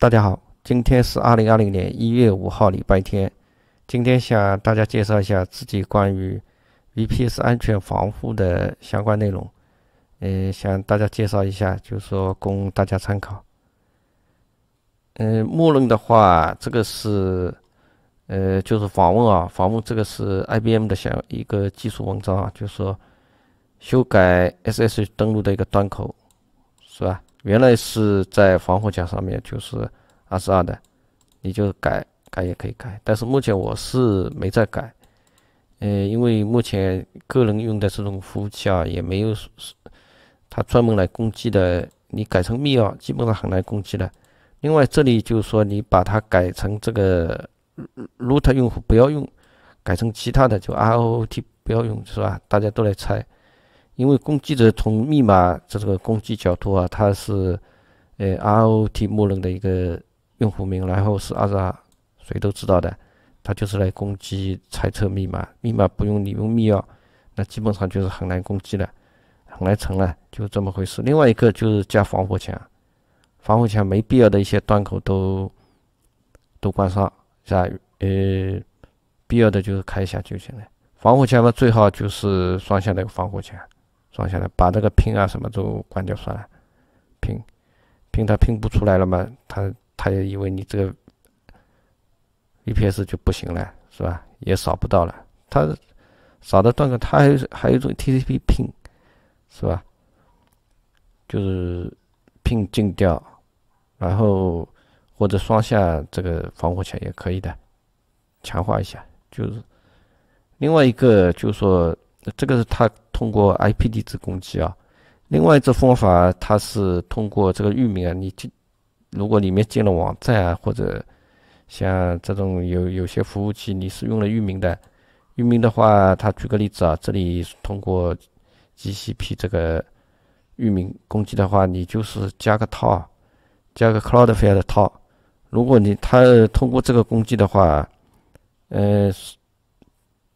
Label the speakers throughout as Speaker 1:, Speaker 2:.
Speaker 1: 大家好，今天是二零二零年一月五号，礼拜天。今天向大家介绍一下自己关于 VPS 安全防护的相关内容。嗯，向大家介绍一下，就是说供大家参考。嗯，默认的话，这个是呃，就是访问啊，访问这个是 IBM 的小一个技术文章啊，就是说修改 SSH 登录的一个端口，是吧？原来是在防火墙上面就是二十二的，你就改改也可以改，但是目前我是没在改，嗯，因为目前个人用的这种服务器啊，也没有是它专门来攻击的，你改成密钥基本上很难攻击的。另外这里就是说你把它改成这个 root 用户不要用，改成其他的就 root 不要用是吧？大家都来猜。因为攻击者从密码这个攻击角度啊，它是，呃 r o t 默认的一个用户名，然后是二十二，谁都知道的，他就是来攻击猜测密码。密码不用你用密钥，那基本上就是很难攻击了，很难成了，就这么回事。另外一个就是加防火墙，防火墙没必要的一些端口都都关上，是吧？呃，必要的就是开一下就行了。防火墙嘛，最好就是双向的一个防火墙。装下来，把这个拼啊什么都关掉算了，拼，拼它拼不出来了嘛？他他也以为你这个，E P S 就不行了，是吧？也扫不到了，他扫的断个，他还有还有一种 T C P 拼，是吧？就是拼进掉，然后或者双下这个防火墙也可以的，强化一下。就是另外一个就是说。那这个是它通过 IP 地址攻击啊，另外一种方法，它是通过这个域名啊，你进，如果里面建了网站啊，或者像这种有有些服务器，你是用了域名的，域名的话，它举个例子啊，这里通过 GCP 这个域名攻击的话，你就是加个套，加个 Cloudflare 的套，如果你它通过这个攻击的话，呃，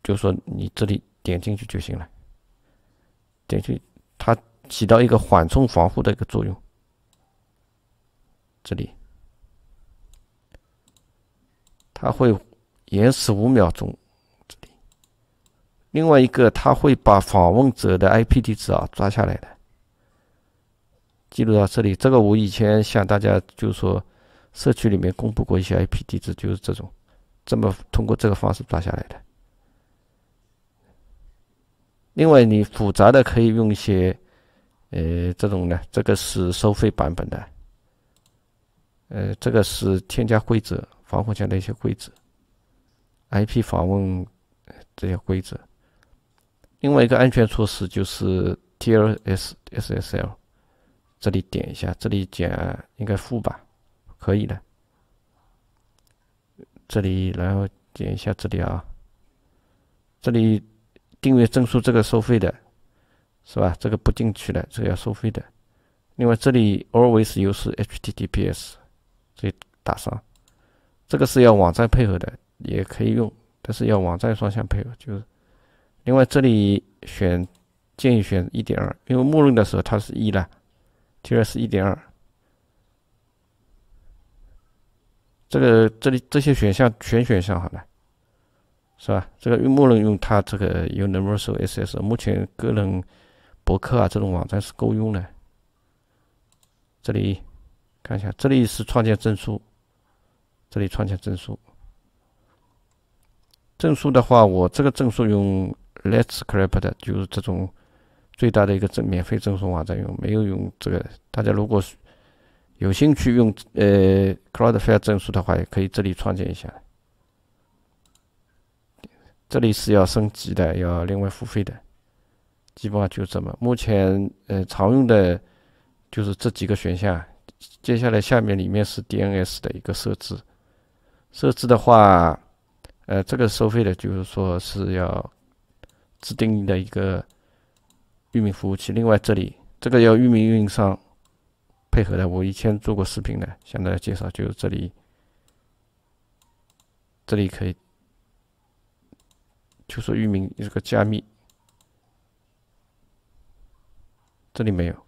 Speaker 1: 就说你这里。点进去就行了，点去它起到一个缓冲防护的一个作用。这里它会延时五秒钟，这里另外一个它会把访问者的 IP 地址啊抓下来的，记录到这里。这个我以前向大家就是说，社区里面公布过一些 IP 地址，就是这种，这么通过这个方式抓下来的。另外，你复杂的可以用一些，呃，这种呢，这个是收费版本的，呃，这个是添加规则、防火墙的一些规则、IP 访问这些规则。另外一个安全措施就是 TLS、SSL，这里点一下，这里减应该负吧，可以的。这里然后点一下这里啊，这里。订阅证书这个收费的，是吧？这个不进去了，这个要收费的。另外这里 always use HTTPS，所以打上。这个是要网站配合的，也可以用，但是要网站双向配合。就是另外这里选建议选一点二，因为默认的时候它是一了，t 儿是一点二。这个这里这些选项全选项好了。是吧？这个默认用它这个用 Universal SS，目前个人博客啊这种网站是够用的。这里看一下，这里是创建证书，这里创建证书。证书的话，我这个证书用 Let's c r a p 的，就是这种最大的一个证免费证书网站用，没有用这个。大家如果有兴趣用呃 Cloudflare 证书的话，也可以这里创建一下。这里是要升级的，要另外付费的，基本上就这么。目前呃常用的就是这几个选项。接下来下面里面是 DNS 的一个设置，设置的话，呃这个收费的，就是说是要自定义的一个域名服务器。另外这里这个要域名运营商配合的。我以前做过视频的，向大家介绍，就是这里，这里可以。就是域名这个加密，这里没有。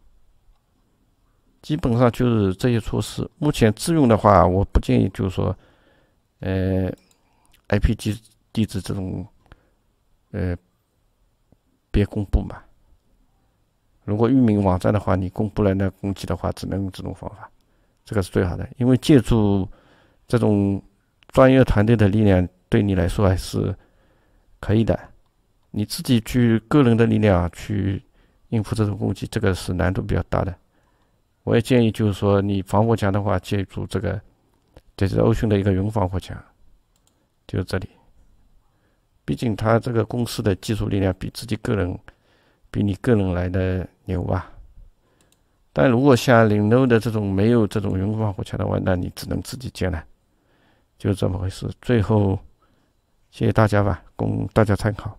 Speaker 1: 基本上就是这些措施。目前自用的话，我不建议，就是说，呃，IP 地地址这种，呃，别公布嘛。如果域名网站的话，你公布了那攻击的话，只能用这种方法，这个是最好的，因为借助这种专业团队的力量，对你来说还是。可以的，你自己去个人的力量去应付这种攻击，这个是难度比较大的。我也建议，就是说你防火墙的话，借助这个，这是欧讯的一个云防火墙，就是这里。毕竟他这个公司的技术力量比自己个人，比你个人来的牛吧。但如果像零六的这种没有这种云防火墙的话，那你只能自己建了，就这么回事。最后。谢谢大家吧，供大家参考。